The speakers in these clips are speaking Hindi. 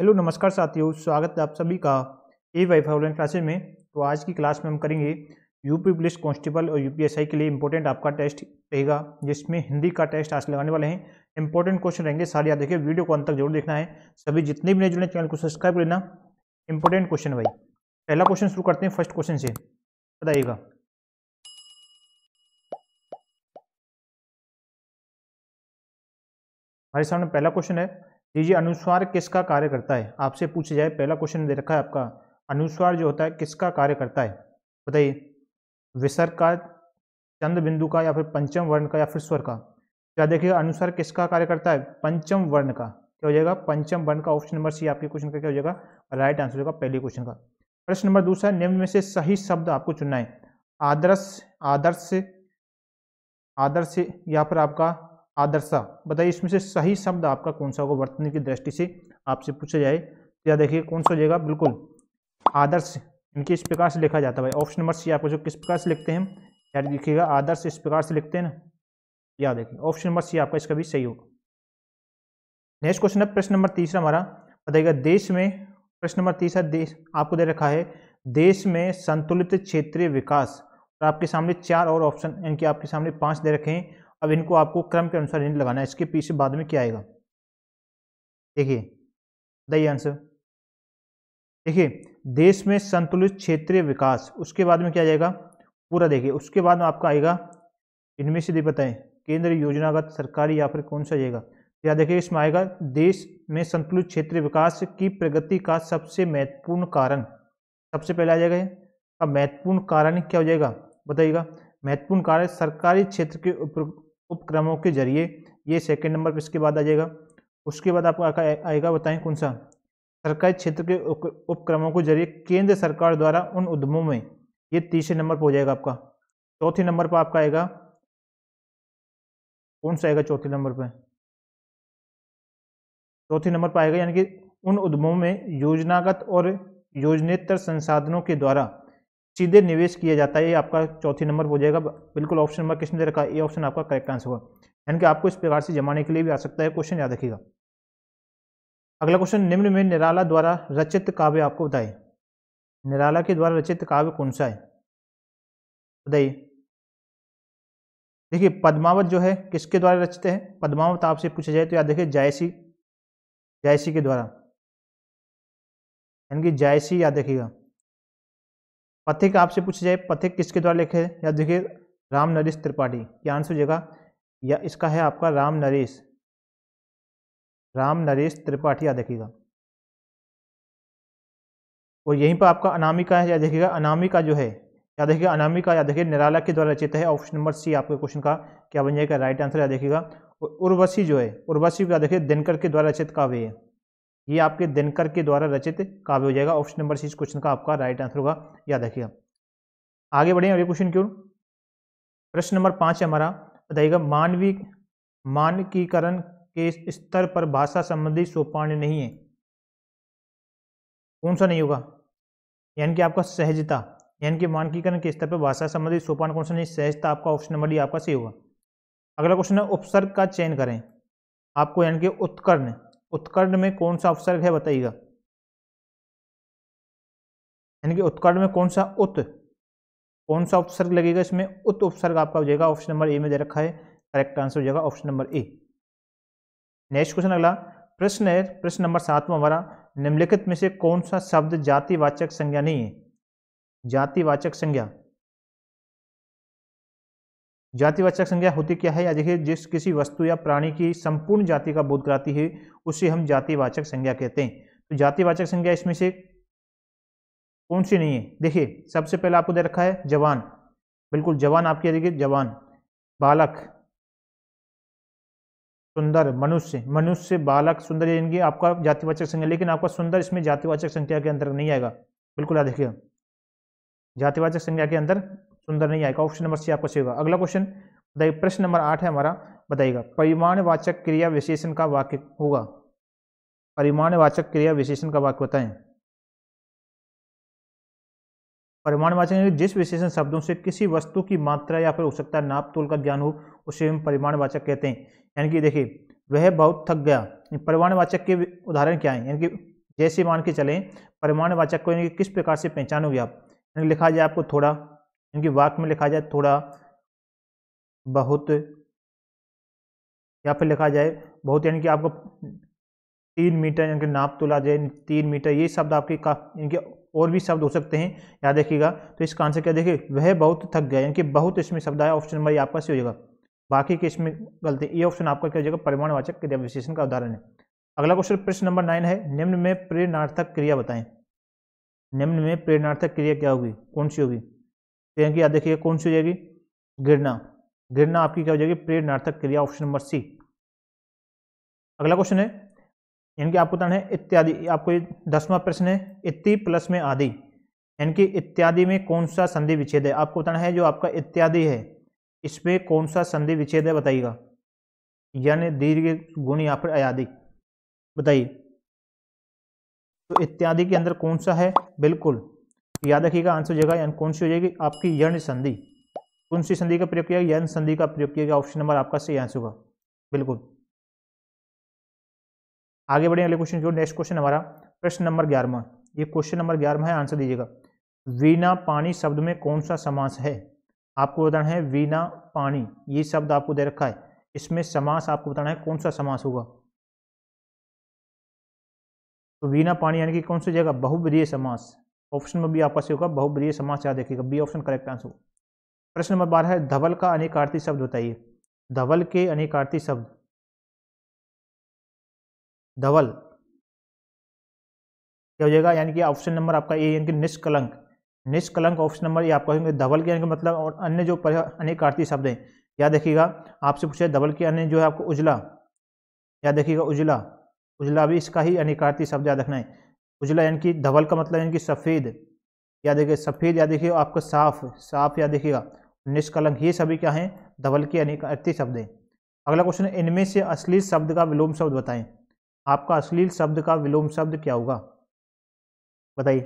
हेलो नमस्कार साथियों स्वागत है आप सभी का ए फाइव ऑनलाइन क्लासेज में तो आज की क्लास में हम करेंगे यूपी पुलिस कांस्टेबल और यूपीएसआई के लिए इम्पोर्टेंट आपका टेस्ट रहेगा जिसमें हिंदी का टेस्ट आज लगाने वाले हैं इंपॉर्टेंट क्वेश्चन रहेंगे सारे याद देखिए वीडियो को अंत तक जरूर देखना है सभी जितने भी नए जुड़े चैनल को सब्सक्राइब लेना इंपॉर्टेंट क्वेश्चन भाई पहला क्वेश्चन शुरू करते हैं फर्स्ट क्वेश्चन से बताइएगा हमारे सामने पहला क्वेश्चन है लीजिए अनुस्वार किसका कार्य करता है आपसे पूछा जाए पहला क्वेश्चन दे रखा है आपका अनुस्वार जो होता है किसका कार्य करता है बताइए विसर्ग का चंद्र बिंदु का या फिर पंचम वर्ण का या फिर स्वर का क्या देखिएगा अनुस्वार किसका कार्य करता है पंचम वर्ण का क्या हो जाएगा पंचम वर्ण का ऑप्शन नंबर सी आपके क्वेश्चन का क्या हो जाएगा राइट आंसर होगा पहले क्वेश्चन का प्रश्न नंबर दूसरा निम्न में से सही शब्द आपको चुनना है आदर्श आदर्श आदर्श या फिर आपका आदर्शा बताइए इसमें से सही शब्द आपका कौन सा होगा वर्तनी की दृष्टि से आपसे पूछा जाए तो या देखिए कौन सा हो जाएगा बिल्कुल आदर्श इनके इस प्रकार से लिखा जाता है भाई ऑप्शन नंबर सी आपको जो किस प्रकार से लिखते हैं यार देखिएगा आदर्श इस प्रकार से लिखते हैं ना याद देखिए ऑप्शन नंबर सी आपका इसका भी सही होगा नेक्स्ट क्वेश्चन है प्रश्न नंबर तीसरा हमारा बताइएगा देश में प्रश्न नंबर तीसरा देश आपको दे रखा है देश में संतुलित क्षेत्रीय विकास और आपके सामने चार और ऑप्शन यानी कि आपके सामने पांच दे रखे हैं अब इनको आपको क्रम के अनुसार नहीं लगाना है इसके पीछे बाद में क्या आएगा देखिए दही आंसर देखिए देश में संतुलित क्षेत्रीय विकास उसके बाद में क्या जाएगा पूरा देखिए उसके बाद में आपका आएगा इनमें से बताएं केंद्र योजनागत सरकारी या फिर कौन सा जाएगा या देखिए इसमें आएगा देश में संतुलित क्षेत्रीय विकास की प्रगति का सबसे महत्वपूर्ण कारण सबसे पहले आ जाएगा का महत्वपूर्ण कारण क्या हो जाएगा बताइएगा महत्वपूर्ण कारण सरकारी क्षेत्र के उपक्रमों के जरिए ये सेकेंड नंबर पर इसके बाद आ जाएगा उसके बाद आपका आएगा बताएं कौन सा सरकारी क्षेत्र के उपक्रमों के जरिए केंद्र सरकार द्वारा उन उद्यमों में ये तीसरे नंबर पर हो जाएगा आपका चौथे नंबर पर आपका आएगा कौन सा आएगा चौथे नंबर पर चौथे नंबर पर आएगा यानी कि उन उद्यमों में योजनागत और योजनेतर संसाधनों के द्वारा सीधे निवेश किया जाता है ये आपका चौथी नंबर हो जाएगा बिल्कुल ऑप्शन नंबर किसने रखा ये ऑप्शन आपका करेक्ट आंसर होगा यानी कि आपको इस प्रकार से जमाने के लिए भी आ सकता है क्वेश्चन याद रखिएगा अगला क्वेश्चन निम्न में निराला द्वारा रचित काव्य आपको बताए निराला के द्वारा रचित काव्य कौन सा है बताइए देखिए पद्मावत जो है किसके द्वारा रचित है पद्मावत आपसे पूछा जाए तो याद देखिए जायसी जायसी के द्वारा यानी कि जायसी याद रखिएगा पथिक आपसे पूछा जाए पथिक किसके द्वारा लिखे या देखिए राम नरेश त्रिपाठी क्या आंसर हो जाएगा या इसका है आपका राम नरेश राम नरेश त्रिपाठी या देखिएगा और यहीं पर आपका अनामिका है याद देखिएगा अनामिका जो है या रखिएगा अनामिका या देखिए निराला के द्वारा रचित है ऑप्शन नंबर सी आपके क्वेश्चन का क्या बन जाएगा राइट आंसर याद देखिएगा और उर्वशी जो है उर्वशी का देखिए दिनकर के द्वारा रचित काव्य है ये आपके दिनकर के द्वारा रचित काव्य हो जाएगा ऑप्शन नंबर सी क्वेश्चन का आपका राइट आंसर होगा याद रखिएगा आगे बढ़े अगले क्वेश्चन क्यों प्रश्न नंबर पाँच है हमारा बताइएगा मानवीय मानकीकरण के स्तर पर भाषा संबंधी सोपान नहीं है कौन सा नहीं होगा यानी कि आपका सहजता यानी कि मानकीकरण के स्तर पर भाषा संबंधी सोपान कौन सा नहीं सहजता आपका ऑप्शन नंबर डी आपका सही होगा अगला क्वेश्चन है उपसर्ग का चयन करें आपको यानी कि उत्कर्ण उत्कर्ण में कौन सा उपसर्ग है बताइएगा यानी कि उत्कर्ण में कौन सा उत कौन सा उपसर्ग लगेगा इसमें उत उपसर्ग आपका हो जाएगा ऑप्शन नंबर ए में दे रखा है करेक्ट आंसर हो जाएगा option number A next question अगला प्रश्न है प्रश्न नंबर सातवां हमारा निम्नलिखित में से कौन सा शब्द जातिवाचक संज्ञा नहीं है जातिवाचक संज्ञा जातिवाचक संज्ञा होती क्या है या देखिए जिस किसी वस्तु या प्राणी की संपूर्ण जाति का बोध कराती है उसे हम जातिवाचक संज्ञा कहते हैं तो जातिवाचक संज्ञा इसमें से कौन सी नहीं है देखिए सबसे पहले आपको दे रखा है जवान बिल्कुल जवान आपके देखिए जवान बालक सुंदर मनुष्य मनुष्य बालक सुंदर इनकी आपका जातिवाचक संज्ञा लेकिन आपका सुंदर इसमें जातिवाचक संख्या के अंतर्गत नहीं आएगा बिल्कुल आ देखिए जातिवाचक संज्ञा के अंदर सुंदर नहीं आएगा ऑप्शन नंबर सी आपका सही होगा अगला क्वेश्चन बताइए प्रश्न नंबर आठ है हमारा बताइएगा परिमाणवाचक क्रिया विशेषण का वाक्य होगा परिमाणवाचक क्रिया विशेषण का वाक्य बताएं परिमाणवाचक जिस विशेषण शब्दों से किसी वस्तु की मात्रा या फिर हो सकता है नाप तोल का ज्ञान हो उसे हम परिमाणवाचक कहते हैं यानी कि देखिए वह बहुत थक गया परिमाणवाचक के उदाहरण क्या है यानी कि जैसे मान के चले परिमाणवाचक को यानी कि किस प्रकार से पहचानोगे आप यानी लिखा जाए आपको थोड़ा क्योंकि वाक्य में लिखा जाए थोड़ा बहुत या फिर लिखा जाए बहुत यानी कि आपको तीन मीटर यानी कि नाप तोला जाए तीन मीटर ये शब्द आपके काफी और भी शब्द हो सकते हैं याद देखिएगा तो इसका आंसर क्या देखिए वह बहुत थक गया यानी कि बहुत इसमें शब्द आया ऑप्शन नंबर आपका सही हो जाएगा बाकी के इसमें गलती ये ऑप्शन आपका क्या हो जाएगा परिमाणवाचक क्रिया विशेषण का उदाहरण है अगला क्वेश्चन प्रश्न नंबर नाइन है निम्न में प्रेरणार्थक क्रिया बताएं निम्न में प्रेरणार्थक क्रिया क्या होगी कौन सी होगी क्रिया की याद देखिए कौन सी हो जाएगी गिरना गिरना आपकी क्या हो जाएगी प्रेरणार्थक क्रिया ऑप्शन नंबर सी अगला क्वेश्चन है यानी कि आपको बताना है इत्यादि आपको ये दसवां प्रश्न है इति प्लस में आदि यानी कि इत्यादि में कौन सा संधि विच्छेद है आपको बताना है जो आपका इत्यादि है इसमें कौन सा संधि विच्छेद है बताइएगा यानी दीर्घ गुण या फिर अयादि बताइए तो इत्यादि के अंदर कौन सा है बिल्कुल याद रखिएगा आंसर हो जाएगा कौन सी हो जाएगी आपकी यर्ण संधि कौन सी संधि का प्रयोग किया गया यर्ण संधि का प्रयोग किया गया ऑप्शन नंबर आपका सही आंसर होगा बिल्कुल आगे बढ़े अगले क्वेश्चन जो नेक्स्ट क्वेश्चन हमारा प्रश्न नंबर ग्यारहवा ये क्वेश्चन नंबर ग्यारह है आंसर दीजिएगा वीना पानी शब्द में कौन सा समास है आपको बताना है वीना पानी ये शब्द आपको दे रखा है इसमें समास आपको बताना है कौन सा समास होगा तो वीना पानी यानी कि कौन सी जगह बहुविधीय समास ऑप्शन में भी आपका सही होगा बहुब्रीय समास याद रखिएगा बी ऑप्शन करेक्ट आंसर प्रश्न नंबर बारह है धवल का अनेकार्थी शब्द बताइए धवल के अनेकार्थी शब्द धवल क्या हो जाएगा यानी कि ऑप्शन नंबर आपका ए यानी कि निष्कलंक निष्कलंक ऑप्शन नंबर ये आपका होंगे धवल के यानी कि मतलब और अन्य जो अनेकार्थी शब्द हैं याद रखिएगा आपसे पूछे धवल के अन्य जो है आपको उजला याद रखिएगा उजला उजला भी इसका ही अनेकार्थी शब्द याद रखना है उजला यानी कि धवल का मतलब यानी कि सफ़ेद या देखिए सफ़ेद या देखिए आपका साफ साफ या देखिएगा निष्कलंक ये सभी क्या हैं धवल के यानी अति शब्द हैं अगला क्वेश्चन इनमें से अश्लील शब्द का विलोम शब्द बताएं आपका अश्लील शब्द का विलोम शब्द क्या होगा बताइए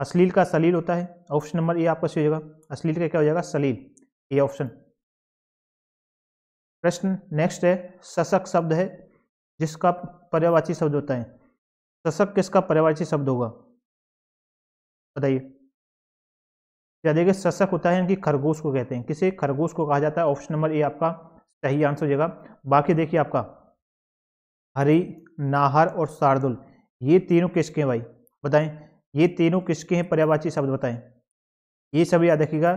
अश्लील का सलील होता है ऑप्शन नंबर ए आपका सही होगा अश्लील का क्या हो जाएगा सलील ए ऑप्शन प्रश्न नेक्स्ट है सशक शब्द है जिसका पर्यावाची शब्द होता है दशक तो किसका परिवाची शब्द होगा बताइए क्या देखिए शशक होता है इनकी खरगोश को कहते हैं किसे खरगोश को कहा जाता है ऑप्शन नंबर ए आपका सही आंसर हो जाएगा बाकी देखिए आपका हरी नाहर और शार्दुल ये तीनों किसके हैं भाई बताएं ये तीनों किसके हैं पर्यावाची शब्द बताएं ये सभी याद रखिएगा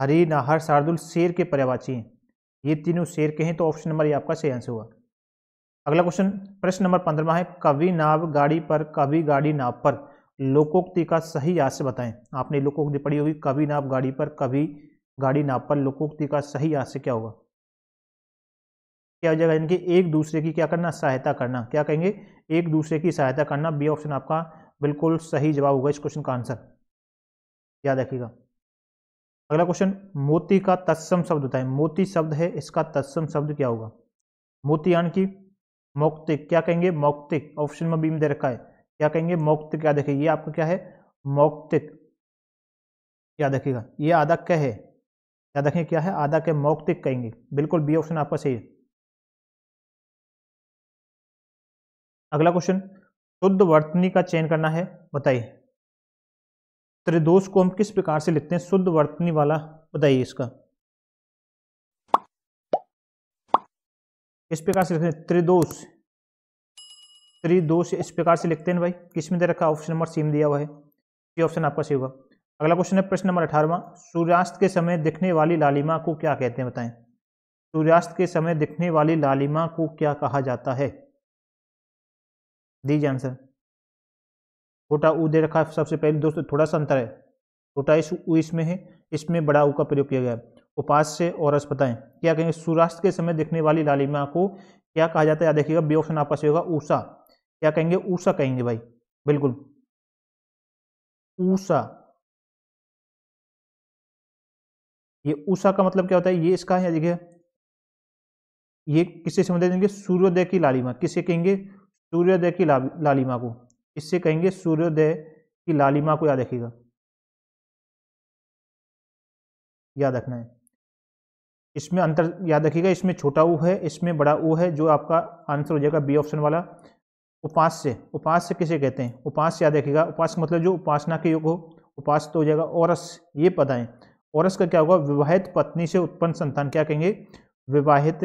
हरी नाहर शार्दुल शेर के पर्यावाची हैं ये तीनों शेर के हैं तो ऑप्शन नंबर ये आपका सही आंसर हुआ अगला क्वेश्चन प्रश्न नंबर पंद्रह है कवि नाव गाड़ी पर कभी गाड़ी नाव पर लोकोक्ति का सही याद बताएं आपने लोकोक्ति पढ़ी होगी कवि नाव गाड़ी पर कभी गाड़ी नाव पर लोकोक्ति का सही याद क्या होगा क्या हो जाएगा इनके एक दूसरे की क्या करना सहायता करना क्या कहेंगे एक दूसरे की सहायता करना बी ऑप्शन आपका बिल्कुल सही जवाब होगा इस क्वेश्चन का आंसर याद रखिएगा अगला क्वेश्चन मोती का तत्सम शब्द होता है मोती शब्द है इसका तत्सम शब्द क्या होगा मोती यान की मौक्तिक क्या कहेंगे मौक्तिक ऑप्शन में बीम दे रखा है क्या कहेंगे मौक्तिक क्या देखिए ये आपका क्या है मौक्तिक याद देखिएगा ये आधा क्या है क्या देखें क्या है आधा के मौक्तिक कहेंगे बिल्कुल बी ऑप्शन आपका सही है अगला क्वेश्चन शुद्ध वर्तनी का चयन करना है बताइए त्रिदोष को हम किस प्रकार से लिखते हैं शुद्ध वर्तनी वाला बताइए इसका इस प्रकार से लिखते हैं त्रिदोष त्रिदोष इस प्रकार से लिखते हैं भाई किस में दे रखा ऑप्शन नंबर सी में दिया हुआ है ये ऑप्शन आपका सही होगा अगला क्वेश्चन है प्रश्न नंबर अठारवा सूर्यास्त के समय दिखने वाली लालिमा को क्या कहते हैं बताएं सूर्यास्त के समय दिखने वाली लालिमा को क्या कहा जाता है दीजिए आंसर छोटा ऊ दे रखा है सबसे पहले दोस्तों थोड़ा सा अंतर है छोटा इस ऊ इसमें है इसमें बड़ा ऊ का प्रयोग किया गया है उपास्य और अस्पताएं क्या कहेंगे सूर्यास्त के समय दिखने वाली लालिमा को क्या कहा जाता है याद देखिएगा बी ऑप्शन आपका सही होगा ऊषा क्या कहेंगे ऊषा कहेंगे भाई बिल्कुल ऊषा ये ऊषा का मतलब क्या होता है ये इसका है देखिए ये किससे संबंधित देंगे सूर्योदय की लालिमा किसे कहेंगे सूर्योदय की लालिमा को इससे कहेंगे सूर्योदय की लालिमा को याद रखिएगा याद रखना है इसमें अंतर याद रखिएगा इसमें छोटा ऊ है इसमें बड़ा ऊ है जो आपका आंसर हो जाएगा बी ऑप्शन वाला उपास से उपास से किसे कहते हैं उपास याद रखिएगा उपास मतलब जो उपासना के योग हो उपास तो हो जाएगा औरस ये पद आए औरस का क्या होगा विवाहित पत्नी से उत्पन्न संतान क्या कहेंगे विवाहित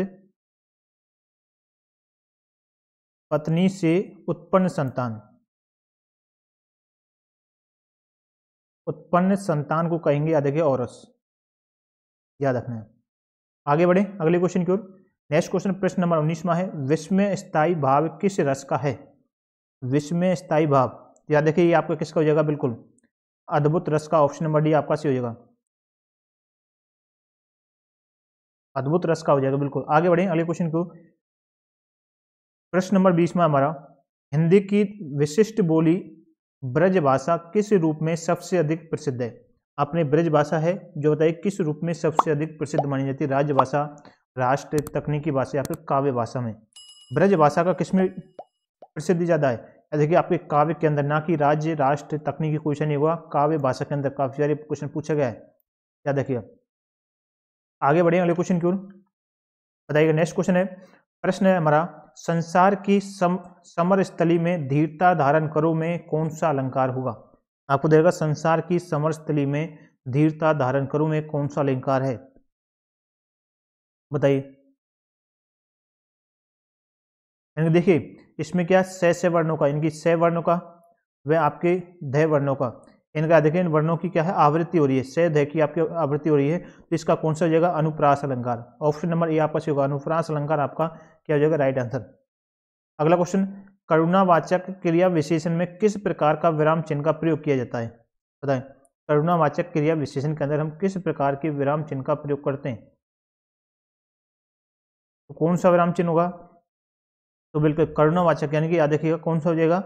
पत्नी से उत्पन्न संतान उत्पन्न संतान को कहेंगे याद रखिए औरस याद रखना है आगे बढ़े अगले क्वेश्चन की ओर नेक्स्ट क्वेश्चन प्रश्न नंबर उन्नीस में है विश्व में स्थायी भाव किस रस का है विश्व में स्थायी भाव याद देखिए ये आपका किसका हो जाएगा बिल्कुल अद्भुत रस का ऑप्शन नंबर डी आपका सी हो जाएगा अद्भुत रस का हो जाएगा बिल्कुल आगे बढ़े अगले क्वेश्चन को प्रश्न नंबर बीस में हमारा हिंदी की विशिष्ट बोली ब्रज भाषा किस रूप में सबसे अधिक प्रसिद्ध है अपने ब्रज भाषा है जो बताइए किस रूप में सबसे अधिक प्रसिद्ध मानी जाती है राज्य भाषा राष्ट्र तकनीकी भाषा या फिर काव्य भाषा में ब्रज भाषा का किसमें प्रसिद्धि ज़्यादा है देखिए आपके काव्य के अंदर ना कि राज्य राष्ट्र तकनीकी क्वेश्चन नहीं हुआ काव्य भाषा के अंदर काफ़ी सारे क्वेश्चन पूछा गया है याद देखिए आगे बढ़े अगले क्वेश्चन क्यों बताइएगा नेक्स्ट क्वेश्चन है प्रश्न है हमारा संसार की सम, समर स्थली में धीरता धारण करो में कौन सा अलंकार होगा आपको देगा संसार की समरस्थली में धीरता धारण करूं में कौन सा अलंकार है बताइए देखिए इसमें क्या सह से वर्णों का इनकी सह वर्णों का वह आपके धय वर्णों का इनका देखिए इन वर्णों की क्या है आवृत्ति हो रही है सह धय की आपकी आवृत्ति हो रही है तो इसका कौन सा हो जाएगा अनुप्रास अलंकार ऑप्शन नंबर ए आपका होगा अनुप्रास अलंकार आपका क्या हो जाएगा राइट आंसर अगला क्वेश्चन करुणावाचक क्रिया विशेषण में किस प्रकार का विराम चिन्ह का प्रयोग किया जाता है बताएं करुणावाचक क्रिया विशेषण के अंदर हम किस प्रकार के विराम चिन्ह का प्रयोग करते हैं तो कौन सा विराम चिन्ह होगा तो बिल्कुल करुणावाचक यानी कि याद रखिएगा कौन सा हो जाएगा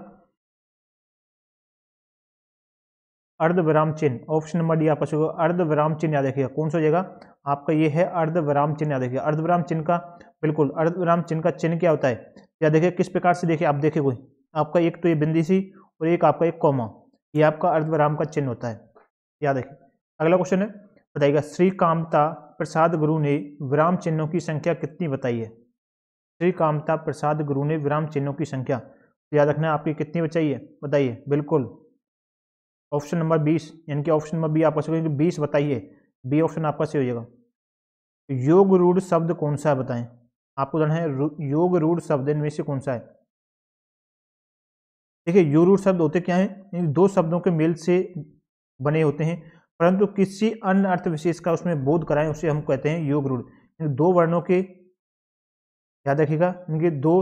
अर्ध विराम चिन्ह ऑप्शन नंबर डी आपका शुरू अर्ध विराम चिन्ह याद रखिएगा कौन सा हो जाएगा आपका ये है अर्ध विराम चिन्ह याद रखिएगा अर्ध विराम चिन्ह का बिल्कुल अर्ध विराम चिन्ह का चिन्ह क्या होता है या देखिए किस प्रकार से देखिए आप देखिए कोई आपका एक तो ये बिंदी सी और एक आपका एक कॉमा ये आपका अर्धविराम का चिन्ह होता है याद रखिए अगला क्वेश्चन है बताइएगा श्रीकामता प्रसाद गुरु ने विराम चिन्हों की संख्या कितनी बताई है श्रीकामता प्रसाद गुरु ने विराम चिन्हों की संख्या तो याद रखना आपकी कितनी बचाई है बताइए बिल्कुल ऑप्शन नंबर बीस यानी कि ऑप्शन नंबर बी आपका सही जो बीस बताइए बी ऑप्शन आपका सही हो जाएगा योग रूढ़ शब्द कौन सा है बताएं आपको जाना है योग रूढ़ शब्द इनमें से कौन सा है देखिए योग रूढ़ शब्द होते क्या हैं दो शब्दों के मेल से बने होते हैं परंतु किसी अन्य अर्थ विशेष का उसमें बोध कराएं उसे हम कहते हैं योग रूढ़ दो वर्णों के याद रखिएगा इनके दो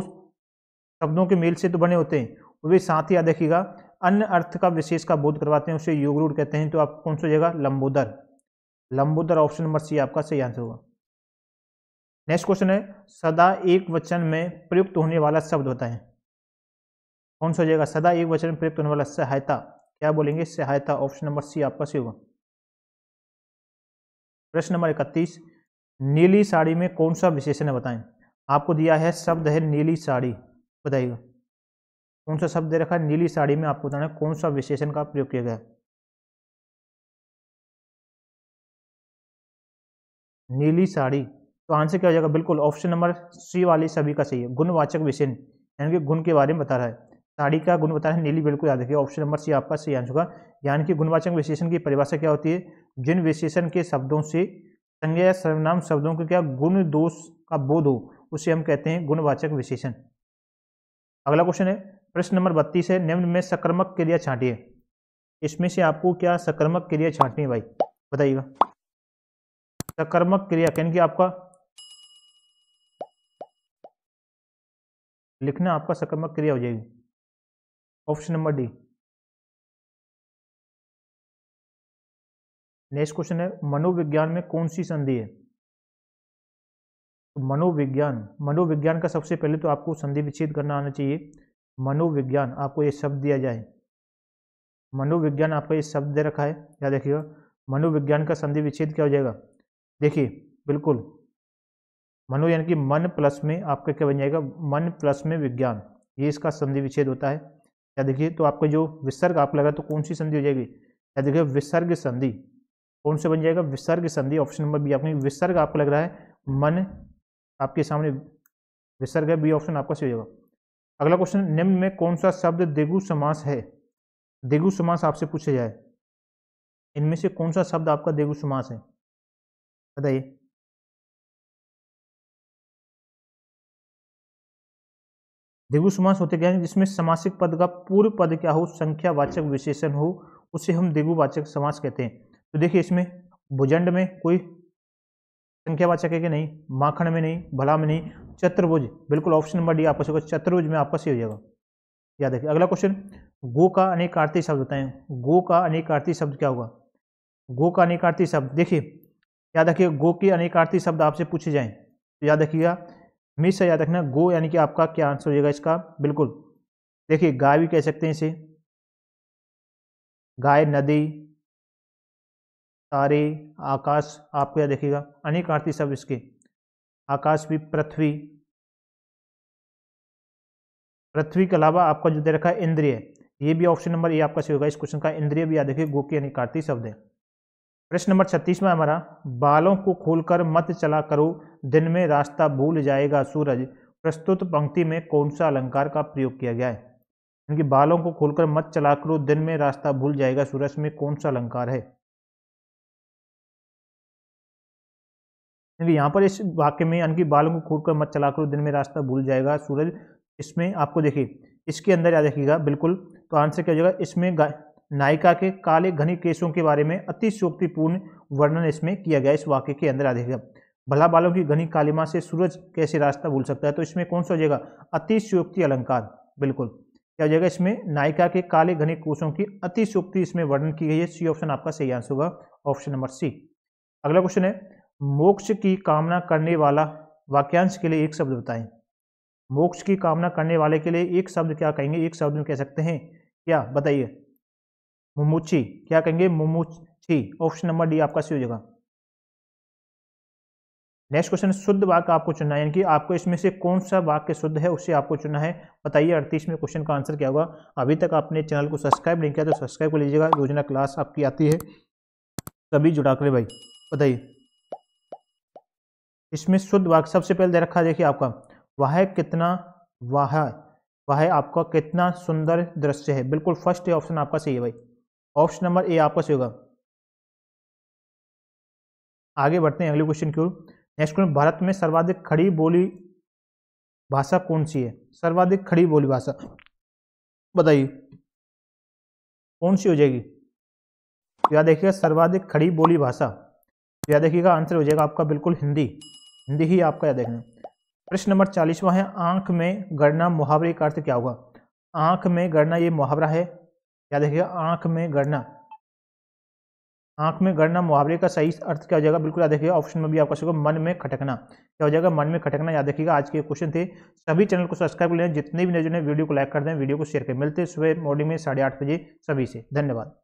शब्दों के मेल से तो बने होते हैं वे साथ ही याद रखिएगा अन्य अर्थ का विशेष का बोध करवाते हैं उसे योग रूढ़ कहते हैं तो आप कौन सा जाएगा लंबोदर लंबोदर ऑप्शन नंबर सी आपका सही आंसर होगा नेक्स्ट क्वेश्चन है सदा एक वचन में प्रयुक्त होने वाला शब्द है कौन सा हो जाएगा सदा एक वचन में प्रयुक्त होने वाला सहायता क्या बोलेंगे सहायता ऑप्शन नंबर सी आपका सही होगा प्रश्न नंबर इकतीस नीली साड़ी में कौन सा विशेषण है बताएं आपको दिया है शब्द है नीली साड़ी बताइएगा कौन सा शब्द दे रखा है नीली साड़ी में आपको बताना है कौन सा विशेषण का प्रयोग किया गया नीली साड़ी तो आंसर क्या हो जाएगा बिल्कुल ऑप्शन नंबर सी वाली सभी का सही है गुणवाचक विशेषण यानी कि गुण के बारे में बता रहा है साड़ी का गुण बता रहा है नीली बिल्कुल याद रखिए ऑप्शन नंबर सी आपका सही आंसर होगा यानी कि गुणवाचक विशेषण की परिभाषा क्या होती है जिन विशेषण के शब्दों से संज्ञा या सर्वनाम शब्दों के क्या गुण दोष का बोध हो उसे हम कहते हैं गुणवाचक विशेषण अगला क्वेश्चन है प्रश्न नंबर बत्तीस है निम्न में सक्रमक क्रिया छांटिए इसमें से आपको क्या सक्रमक क्रिया छांटनी भाई बताइएगा सक्रमक क्रिया कहने की आपका लिखना आपका सक्रमक क्रिया हो जाएगी option number D next question है मनोविज्ञान में कौन सी संधि है तो मनोविज्ञान मनोविज्ञान का सबसे पहले तो आपको संधि विच्छेद करना आना चाहिए मनोविज्ञान आपको ये शब्द दिया जाए मनोविज्ञान आपको ये शब्द दे रखा है या देखिएगा मनोविज्ञान का संधि विच्छेद क्या हो जाएगा देखिए बिल्कुल मनो यानी कि मन प्लस में आपका क्या बन जाएगा मन प्लस में विज्ञान ये इसका संधि विच्छेद होता है या देखिए तो आपका जो विसर्ग आप लगा तो कौन सी संधि हो जाएगी या देखिए विसर्ग संधि कौन सा बन जाएगा विसर्ग संधि ऑप्शन नंबर बी आपने विसर्ग आपको लग रहा है मन आपके सामने विसर्ग है बी ऑप्शन आपका सही होगा अगला क्वेश्चन निम्न में कौन सा शब्द दिगु समास है दिगु समास आपसे पूछा जाए इनमें से कौन सा शब्द आपका दिगु समास है बताइए दिगु समास होते क्या है जिसमें समासिक पद का पूर्व पद क्या हो संख्यावाचक विशेषण हो उसे हम दिगुवाचक समास कहते हैं तो देखिए इसमें भुजंड में कोई संख्यावाचक है कि नहीं माखन में नहीं भला में नहीं चतुर्भुज बिल्कुल ऑप्शन नंबर डी आपका चतुर्भुज में आपका सही हो जाएगा याद रखिए अगला क्वेश्चन गो का अनेकार्थी शब्द बताएं गो का अनेकार्थी शब्द क्या होगा गो का अनेकार्थी शब्द देखिए याद रखिए गो के अनेकार्थी शब्द आपसे पूछे जाए तो याद रखिएगा मिस याद रखना गो यानी कि आपका क्या आंसर हो जाएगा इसका बिल्कुल देखिए गाय भी कह सकते हैं इसे गाय नदी तारे आकाश आपको यह देखिएगा अनेक आरती सब इसके आकाश भी पृथ्वी पृथ्वी के अलावा आपका जो दे रखा है इंद्रिय ये भी ऑप्शन नंबर ए आपका सही होगा इस क्वेश्चन का इंद्रिय भी याद देखिए गो की अनिकार्ती शब्द है प्रश्न नंबर छत्तीस में हमारा बालों को खोलकर मत चला करो दिन में रास्ता भूल जाएगा सूरज प्रस्तुत पंक्ति में कौन सा अलंकार का प्रयोग किया गया है इनके बालों को खोलकर मत चला करो दिन में रास्ता भूल जाएगा सूरज में कौन सा अलंकार है देखिए यहाँ पर इस वाक्य में यानी कि बालों को खोद कर मत चला करो दिन में रास्ता भूल जाएगा सूरज इसमें आपको देखिए इसके अंदर याद रखिएगा बिल्कुल तो आंसर क्या हो जाएगा इसमें नायिका के काले घनी केसों के बारे में शोक्तिपूर्ण वर्णन इसमें किया गया इस वाक्य के अंदर याद रखिएगा भला बालों की घनी कालिमा से सूरज कैसे रास्ता भूल सकता है तो इसमें कौन सा हो जाएगा अतिशयोक्ति अलंकार बिल्कुल क्या हो जाएगा इसमें नायिका के काले घने कोषों की अतिशोक्ति इसमें वर्णन की गई है सी ऑप्शन आपका सही आंसर होगा ऑप्शन नंबर सी अगला क्वेश्चन है मोक्ष की कामना करने वाला वाक्यांश के लिए एक शब्द बताएं मोक्ष की कामना करने वाले के लिए एक शब्द क्या कहेंगे एक शब्द में कह सकते हैं क्या बताइए मुमुची क्या कहेंगे मुमुची ऑप्शन नंबर डी आपका सही हो जाएगा नेक्स्ट क्वेश्चन शुद्ध वाक्य आपको चुनना है यानी कि आपको इसमें से कौन सा वाक्य शुद्ध है उसे आपको चुनना है बताइए अड़तीस में क्वेश्चन का आंसर क्या होगा अभी तक आपने चैनल को सब्सक्राइब नहीं किया तो सब्सक्राइब कर लीजिएगा योजना क्लास आपकी आती है तभी जुड़ा करें भाई बताइए इसमें शुद्ध वाक्य सबसे पहले दे रखा देखिए आपका वह कितना वाह वह आपका कितना सुंदर दृश्य है बिल्कुल फर्स्ट ऑप्शन आपका सही है भाई ऑप्शन नंबर ए आपका सही होगा आगे बढ़ते हैं अगले क्वेश्चन की ओर नेक्स्ट क्वेश्चन भारत में सर्वाधिक खड़ी बोली भाषा कौन सी है सर्वाधिक खड़ी बोली भाषा बताइए कौन सी हो जाएगी याद देखिएगा सर्वाधिक खड़ी बोली भाषा याद देखिएगा आंसर हो जाएगा आपका बिल्कुल हिंदी हिंदी ही आपका याद रखना प्रश्न नंबर चालीसवा है आंख में गणना मुहावरे का अर्थ क्या होगा आंख में गणना ये मुहावरा है याद रखिएगा आंख में गढ़ना आंख में गढ़ना मुहावरे का सही अर्थ क्या हो जाएगा बिल्कुल याद रखिएगा ऑप्शन में भी आपका होगा मन में खटकना क्या हो जाएगा मन में खटकना याद रखिएगा आज के क्वेश्चन थे सभी चैनल को सब्सक्राइब कर लें जितने भी नजर वीडियो को लाइक कर दें वीडियो को शेयर करें मिलते सुबह मॉर्निंग में साढ़े आठ बजे सभी से धन्यवाद